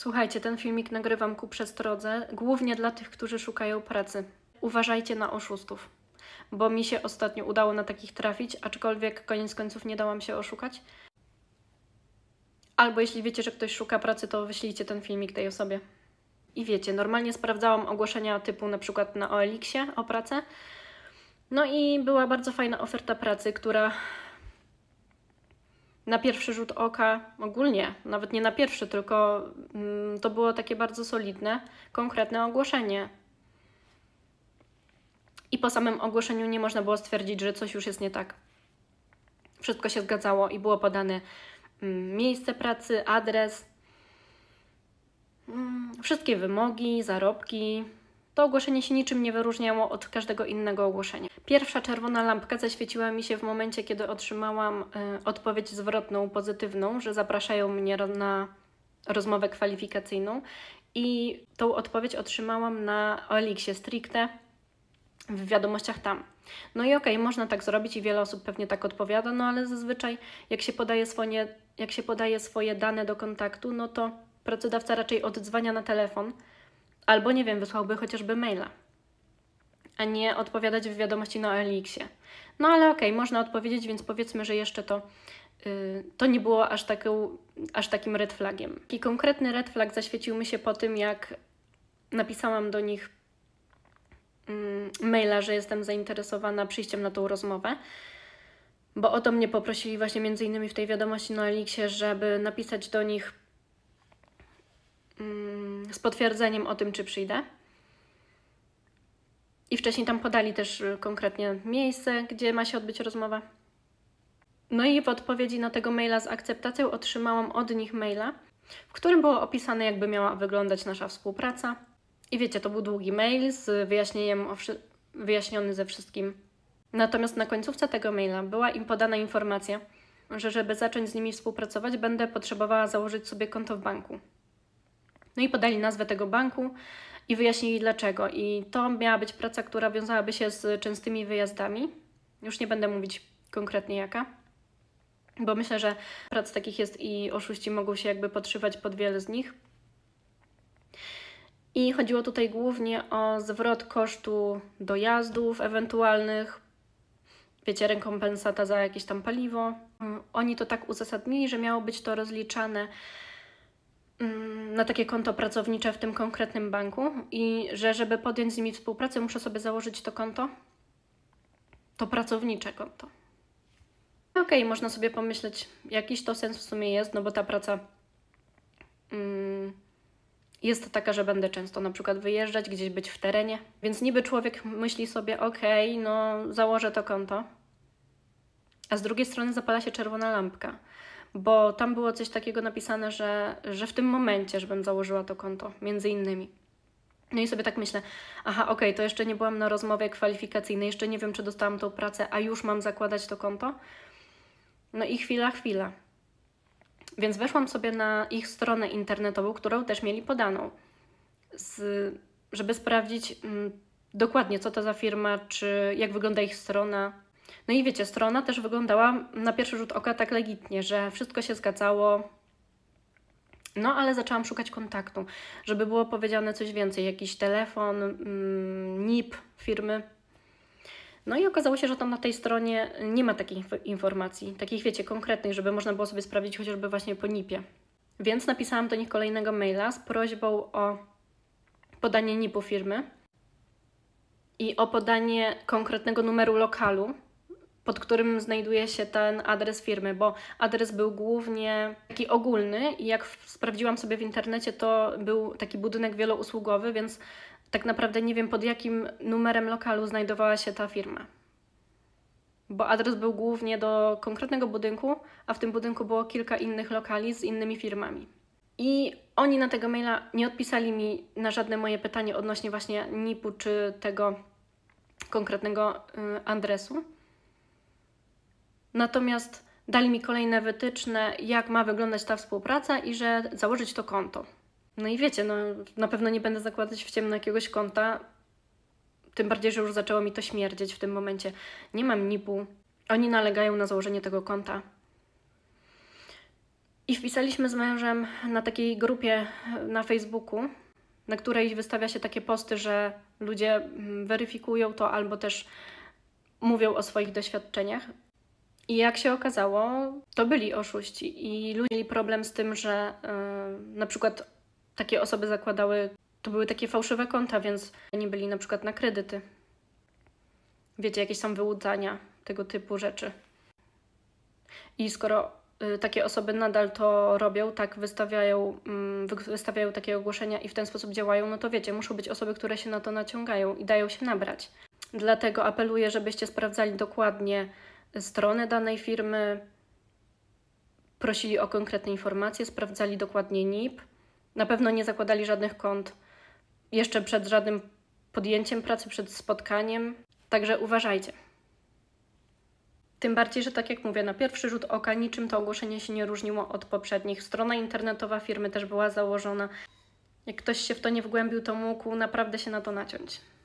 Słuchajcie, ten filmik nagrywam ku przestrodze, głównie dla tych, którzy szukają pracy. Uważajcie na oszustów, bo mi się ostatnio udało na takich trafić, aczkolwiek koniec końców nie dałam się oszukać. Albo jeśli wiecie, że ktoś szuka pracy, to wyślijcie ten filmik tej osobie. I wiecie, normalnie sprawdzałam ogłoszenia typu na przykład na OLX-ie o pracę. No i była bardzo fajna oferta pracy, która na pierwszy rzut oka, ogólnie, nawet nie na pierwszy, tylko mm, to było takie bardzo solidne, konkretne ogłoszenie. I po samym ogłoszeniu nie można było stwierdzić, że coś już jest nie tak. Wszystko się zgadzało i było podane mm, miejsce pracy, adres, mm, wszystkie wymogi, zarobki. To ogłoszenie się niczym nie wyróżniało od każdego innego ogłoszenia. Pierwsza czerwona lampka zaświeciła mi się w momencie, kiedy otrzymałam e, odpowiedź zwrotną, pozytywną, że zapraszają mnie na rozmowę kwalifikacyjną i tą odpowiedź otrzymałam na Elixie stricte w wiadomościach tam. No i okej, okay, można tak zrobić i wiele osób pewnie tak odpowiada, no ale zazwyczaj jak się podaje swoje, jak się podaje swoje dane do kontaktu, no to pracodawca raczej oddzwania na telefon albo, nie wiem, wysłałby chociażby maila a nie odpowiadać w wiadomości na Elixie. No ale okej, okay, można odpowiedzieć, więc powiedzmy, że jeszcze to, yy, to nie było aż, taką, aż takim red flagiem. Taki konkretny red flag zaświecił mi się po tym, jak napisałam do nich yy, maila, że jestem zainteresowana przyjściem na tą rozmowę bo o to mnie poprosili właśnie między innymi w tej wiadomości na Elixie, żeby napisać do nich mm, z potwierdzeniem o tym, czy przyjdę. I wcześniej tam podali też y, konkretnie miejsce, gdzie ma się odbyć rozmowa. No i w odpowiedzi na tego maila z akceptacją otrzymałam od nich maila, w którym było opisane, jakby miała wyglądać nasza współpraca. I wiecie, to był długi mail z wyjaśnieniem, wyjaśniony ze wszystkim. Natomiast na końcówce tego maila była im podana informacja, że żeby zacząć z nimi współpracować, będę potrzebowała założyć sobie konto w banku. No i podali nazwę tego banku, i wyjaśnili dlaczego. I to miała być praca, która wiązałaby się z częstymi wyjazdami. Już nie będę mówić konkretnie jaka, bo myślę, że prac takich jest i oszuści mogą się jakby podszywać pod wiele z nich. I chodziło tutaj głównie o zwrot kosztu dojazdów ewentualnych, wiecie, rekompensata za jakieś tam paliwo. Oni to tak uzasadnili, że miało być to rozliczane Mm, na takie konto pracownicze w tym konkretnym banku i że żeby podjąć z nimi współpracę, muszę sobie założyć to konto, to pracownicze konto. Okej, okay, można sobie pomyśleć, jakiś to sens w sumie jest, no bo ta praca mm, jest taka, że będę często na przykład wyjeżdżać, gdzieś być w terenie, więc niby człowiek myśli sobie, okej, okay, no założę to konto, a z drugiej strony zapala się czerwona lampka bo tam było coś takiego napisane, że, że w tym momencie, żebym założyła to konto, między innymi. No i sobie tak myślę, aha, okej, okay, to jeszcze nie byłam na rozmowie kwalifikacyjnej, jeszcze nie wiem, czy dostałam tą pracę, a już mam zakładać to konto. No i chwila, chwila. Więc weszłam sobie na ich stronę internetową, którą też mieli podaną, z, żeby sprawdzić mm, dokładnie, co to za firma, czy jak wygląda ich strona, no i wiecie, strona też wyglądała na pierwszy rzut oka tak legitnie, że wszystko się zgadzało, no, ale zaczęłam szukać kontaktu, żeby było powiedziane coś więcej, jakiś telefon, mm, NIP firmy. No i okazało się, że tam na tej stronie nie ma takich informacji, takich wiecie, konkretnych, żeby można było sobie sprawdzić chociażby właśnie po NIP-ie. Więc napisałam do nich kolejnego maila z prośbą o podanie NIP-u firmy i o podanie konkretnego numeru lokalu, pod którym znajduje się ten adres firmy, bo adres był głównie taki ogólny i jak sprawdziłam sobie w internecie, to był taki budynek wielousługowy, więc tak naprawdę nie wiem pod jakim numerem lokalu znajdowała się ta firma. Bo adres był głównie do konkretnego budynku, a w tym budynku było kilka innych lokali z innymi firmami. I oni na tego maila nie odpisali mi na żadne moje pytanie odnośnie właśnie NIP-u czy tego konkretnego y, adresu. Natomiast dali mi kolejne wytyczne, jak ma wyglądać ta współpraca i że założyć to konto. No i wiecie, no, na pewno nie będę zakładać w ciemno jakiegoś konta, tym bardziej, że już zaczęło mi to śmierdzieć w tym momencie. Nie mam NIP-u. Oni nalegają na założenie tego konta. I wpisaliśmy z mężem na takiej grupie e, na Facebooku, na której wystawia się takie posty, że ludzie mm, weryfikują to albo też mówią o swoich doświadczeniach. I jak się okazało, to byli oszuści i ludzie mieli problem z tym, że yy, na przykład takie osoby zakładały, to były takie fałszywe konta, więc nie byli na przykład na kredyty. Wiecie, jakieś tam wyłudzania, tego typu rzeczy. I skoro y, takie osoby nadal to robią, tak wystawiają, y, wystawiają takie ogłoszenia i w ten sposób działają, no to wiecie, muszą być osoby, które się na to naciągają i dają się nabrać. Dlatego apeluję, żebyście sprawdzali dokładnie, stronę danej firmy, prosili o konkretne informacje, sprawdzali dokładnie NIP, na pewno nie zakładali żadnych kont jeszcze przed żadnym podjęciem pracy, przed spotkaniem, także uważajcie. Tym bardziej, że tak jak mówię, na pierwszy rzut oka niczym to ogłoszenie się nie różniło od poprzednich. Strona internetowa firmy też była założona. Jak ktoś się w to nie wgłębił, to mógł naprawdę się na to naciąć.